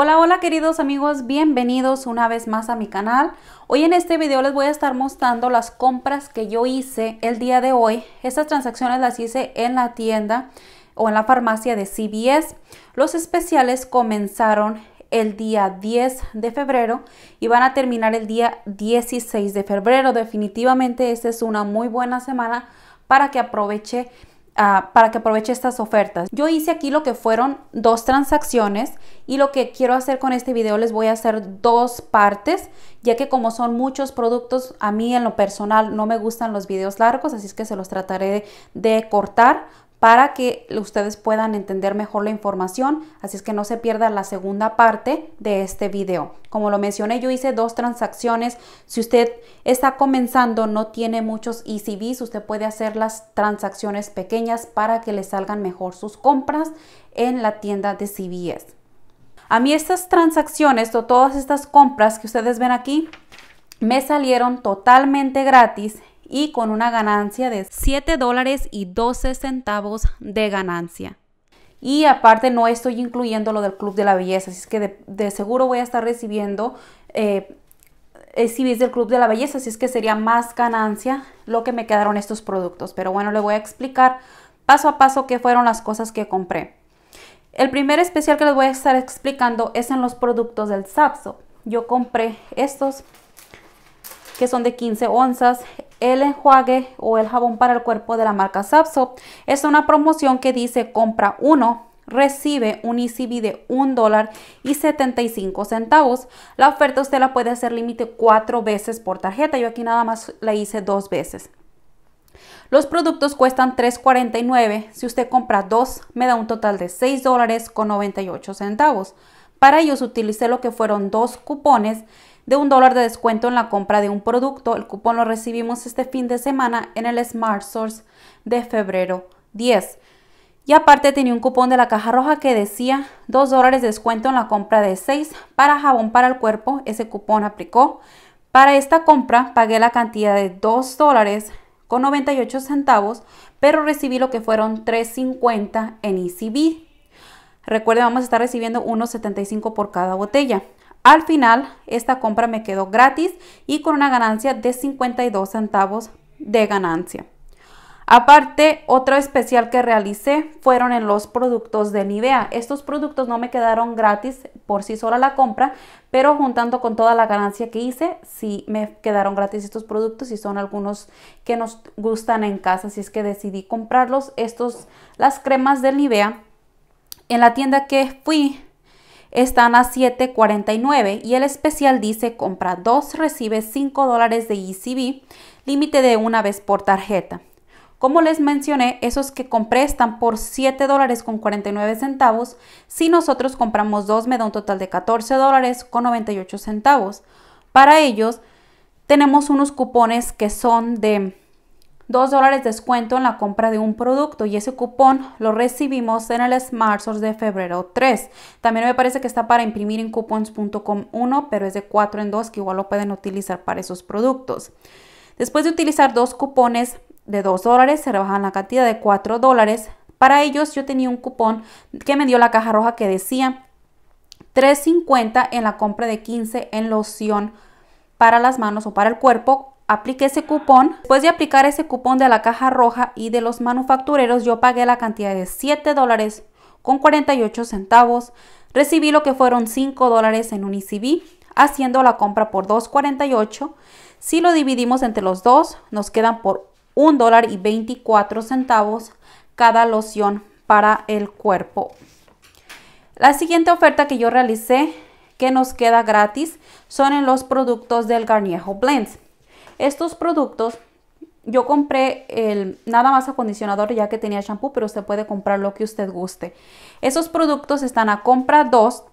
Hola, hola queridos amigos, bienvenidos una vez más a mi canal. Hoy en este video les voy a estar mostrando las compras que yo hice el día de hoy. Estas transacciones las hice en la tienda o en la farmacia de CBS. Los especiales comenzaron el día 10 de febrero y van a terminar el día 16 de febrero. Definitivamente esta es una muy buena semana para que aproveche ah, para que aproveche estas ofertas. Yo hice aquí lo que fueron dos transacciones y lo que quiero hacer con este video les voy a hacer dos partes ya que como son muchos productos a mí en lo personal no me gustan los videos largos así es que se los trataré de cortar para que ustedes puedan entender mejor la información, así es que no se pierda la segunda parte de este video. Como lo mencioné, yo hice dos transacciones. Si usted está comenzando, no tiene muchos ECBs, usted puede hacer las transacciones pequeñas para que le salgan mejor sus compras en la tienda de e-cb's. A mí estas transacciones o todas estas compras que ustedes ven aquí me salieron totalmente gratis y con una ganancia de 7 dólares y 12 centavos de ganancia. Y aparte no estoy incluyendo lo del Club de la Belleza, así es que de, seguro voy a estar recibiendo eh, del Club de la Belleza, así es que sería más ganancia lo que me quedaron estos productos. Pero bueno, le voy a explicar paso a paso qué fueron las cosas que compré. El primer especial que les voy a estar explicando es en los productos del Sapso. Yo compré estos que son de 15 onzas, el enjuague o el jabón para el cuerpo de la marca Sapso. Es una promoción que dice compra uno, recibe un ECB de un dólar y 75 centavos. La oferta usted la puede hacer límite cuatro veces por tarjeta. Yo aquí nada más la hice dos veces. Los productos cuestan $3.49. Si usted compra dos, me da un total de $6.98. dólares con centavos. Para ellos utilicé lo que fueron dos cupones de un dólar de descuento en la compra de un producto. El cupón lo recibimos este fin de semana en el Smart Source de febrero 10. Y aparte tenía un cupón de la caja roja que decía 2 dólares de descuento en la compra de 6 para jabón para el cuerpo. Ese cupón aplicó. Para esta compra pagué la cantidad de 2 dólares con 98 centavos, pero recibí lo que fueron 3.50 en ECB. Recuerden, vamos a estar recibiendo 1.75 por cada botella. Al final, esta compra me quedó gratis y con una ganancia de 52 centavos de ganancia. Aparte, otro especial que realicé fueron en los productos de Nivea. Estos productos no me quedaron gratis por sí sola la compra, pero juntando con toda la ganancia que hice, sí me quedaron gratis estos productos y son algunos que nos gustan en casa, así es que decidí comprarlos. Estos, las cremas de Nivea, en la tienda que fui están a $7.49 y el especial dice compra 2, recibe 5 dólares de ECB, límite de una vez por tarjeta. Como les mencioné, esos que compré están por 7 dólares con 49 centavos. Si nosotros compramos dos, me da un total de 14 dólares con 98 centavos. Para ellos, tenemos unos cupones que son de 2 dólares descuento en la compra de un producto y ese cupón lo recibimos en el Smart de febrero 3. También me parece que está para imprimir en coupons.com 1, pero es de 4 en 2 que igual lo pueden utilizar para esos productos. Después de utilizar dos cupones de 2 dólares, se rebajan la cantidad de 4 dólares. Para ellos yo tenía un cupón que me dio la caja roja que decía 3.50 en la compra de 15 en loción para las manos o para el cuerpo. Apliqué ese cupón. Después de aplicar ese cupón de la caja roja y de los manufactureros, yo pagué la cantidad de 7 dólares con 48 centavos. Recibí lo que fueron 5 dólares en ICB. haciendo la compra por 2.48. Si lo dividimos entre los dos, nos quedan por un dólar y 24 centavos cada loción para el cuerpo. La siguiente oferta que yo realicé que nos queda gratis son en los productos del Garniejo Blends. Estos productos yo compré el nada más acondicionador ya que tenía shampoo, pero usted puede comprar lo que usted guste. Esos productos están a compra 2,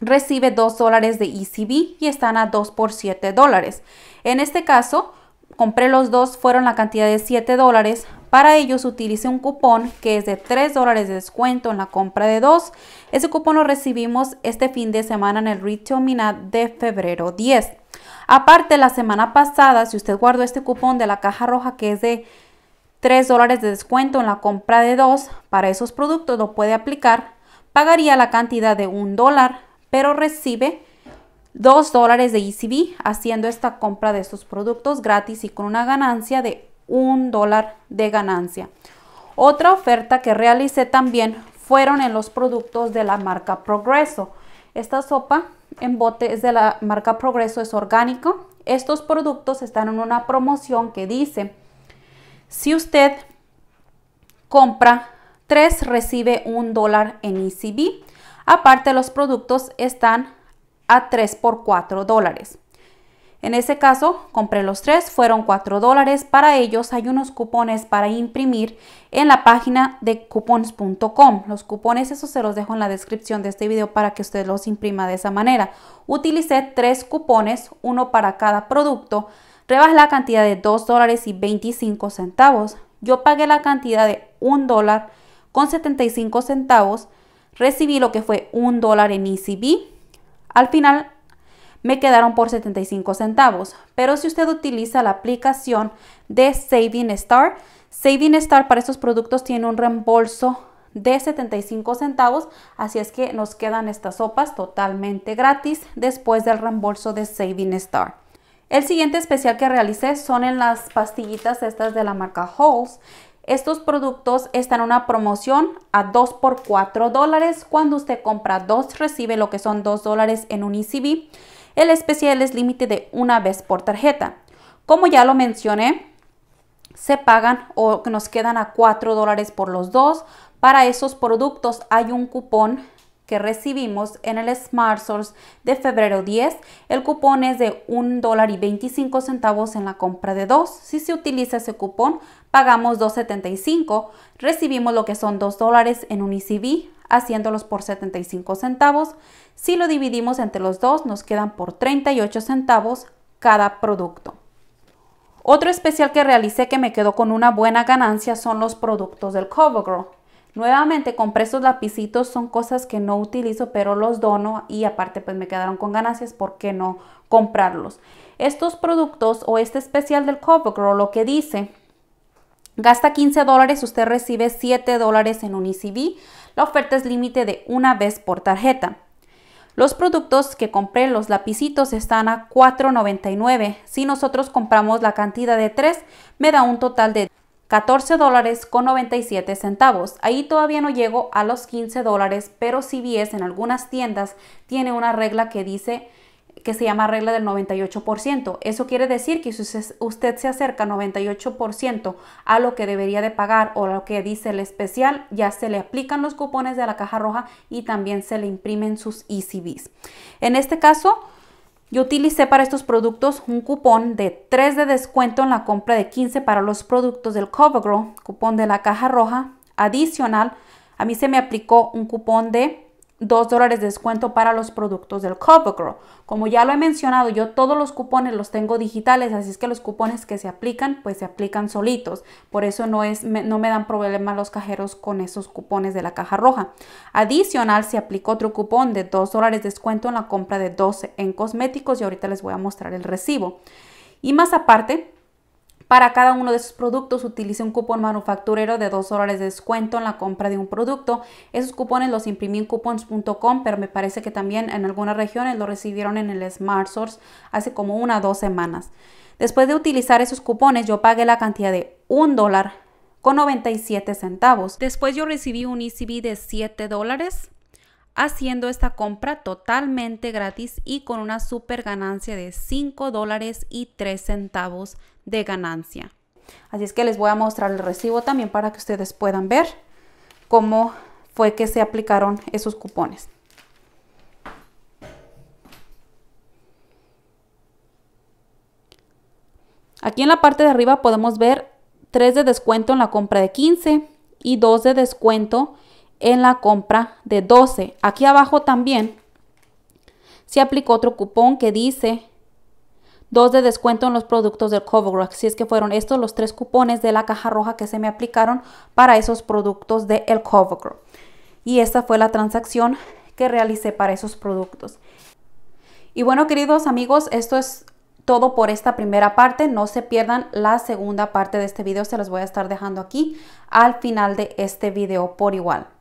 recibe 2 dólares de ECB y están a 2 por 7 dólares. En este caso, compré los dos, fueron la cantidad de 7 dólares. Para ellos utilicé un cupón que es de 3 dólares de descuento en la compra de dos. Ese cupón lo recibimos este fin de semana en el Retail de febrero 10. Aparte, la semana pasada, si usted guardó este cupón de la caja roja que es de 3 dólares de descuento en la compra de dos, para esos productos lo puede aplicar. Pagaría la cantidad de 1 dólar, pero recibe 2 dólares de ECB haciendo esta compra de estos productos gratis y con una ganancia de 1 dólar de ganancia. Otra oferta que realicé también fueron en los productos de la marca Progreso. Esta sopa en bote es de la marca Progreso, es orgánico. Estos productos están en una promoción que dice, si usted compra 3 recibe un dólar en ECB. Aparte los productos están a 3 por 4 dólares. En ese caso, compré los tres, fueron 4 dólares. Para ellos hay unos cupones para imprimir en la página de coupons.com. Los cupones, eso se los dejo en la descripción de este video para que usted los imprima de esa manera. Utilicé tres cupones, uno para cada producto. Rebajé la cantidad de 2 dólares y 25 centavos. Yo pagué la cantidad de 1 dólar con 75 centavos. Recibí lo que fue 1 dólar en ECB al final me quedaron por 75 centavos, pero si usted utiliza la aplicación de Saving Star, Saving Star para estos productos tiene un reembolso de 75 centavos, así es que nos quedan estas sopas totalmente gratis después del reembolso de Saving Star. El siguiente especial que realicé son en las pastillitas estas de la marca Halls estos productos están en una promoción a 2 por 4 dólares. Cuando usted compra 2, recibe lo que son 2 dólares en un ECB. El especial es límite de una vez por tarjeta. Como ya lo mencioné, se pagan o nos quedan a 4 dólares por los dos. Para esos productos hay un cupón que recibimos en el Smart Source de febrero 10. El cupón es de $1.25 en la compra de dos. Si se utiliza ese cupón, pagamos 2.75. Recibimos lo que son 2 dólares en un ECB, haciéndolos por 75 centavos. Si lo dividimos entre los dos, nos quedan por 38 centavos cada producto. Otro especial que realicé que me quedó con una buena ganancia son los productos del CoverGirl. Nuevamente compré estos lapicitos, son cosas que no utilizo, pero los dono y aparte pues me quedaron con ganancias, ¿por qué no comprarlos? Estos productos o este especial del CoverGirl lo que dice, gasta 15 dólares, usted recibe 7 dólares en ECB, La oferta es límite de una vez por tarjeta. Los productos que compré, los lapicitos, están a $4.99. Si nosotros compramos la cantidad de 3, me da un total de 14 dólares con 97 centavos. Ahí todavía no llego a los 15 dólares, pero CBS en algunas tiendas tiene una regla que dice que se llama regla del 98%. Eso quiere decir que si usted se acerca 98% a lo que debería de pagar o lo que dice el especial, ya se le aplican los cupones de la caja roja y también se le imprimen sus ECBs. En este caso, yo utilicé para estos productos un cupón de 3 de descuento en la compra de 15 para los productos del CoverGirl, cupón de la caja roja. Adicional, a mí se me aplicó un cupón de 2 dólares de descuento para los productos del Covergirl, Como ya lo he mencionado, yo todos los cupones los tengo digitales, así es que los cupones que se aplican, pues se aplican solitos. Por eso no, es, me, no me dan problema los cajeros con esos cupones de la caja roja. Adicional, se aplicó otro cupón de 2 dólares de descuento en la compra de 12 en cosméticos y ahorita les voy a mostrar el recibo. Y más aparte, para cada uno de esos productos utilicé un cupón manufacturero de 2 dólares de descuento en la compra de un producto. Esos cupones los imprimí en coupons.com, pero me parece que también en algunas regiones lo recibieron en el Smart Source hace como una o dos semanas. Después de utilizar esos cupones, yo pagué la cantidad de 1 dólar con 97 centavos. Después yo recibí un ECB de 7 dólares haciendo esta compra totalmente gratis y con una super ganancia de 5 dólares y 3 centavos de ganancia. Así es que les voy a mostrar el recibo también para que ustedes puedan ver cómo fue que se aplicaron esos cupones. Aquí en la parte de arriba podemos ver 3 de descuento en la compra de 15 y 2 de descuento en la compra de 12. Aquí abajo también se aplicó otro cupón que dice dos de descuento en los productos del Coveruck. Si es que fueron estos los tres cupones de la caja roja que se me aplicaron para esos productos del el Y esta fue la transacción que realicé para esos productos. Y bueno, queridos amigos, esto es todo por esta primera parte. No se pierdan la segunda parte de este video. Se los voy a estar dejando aquí al final de este video por igual.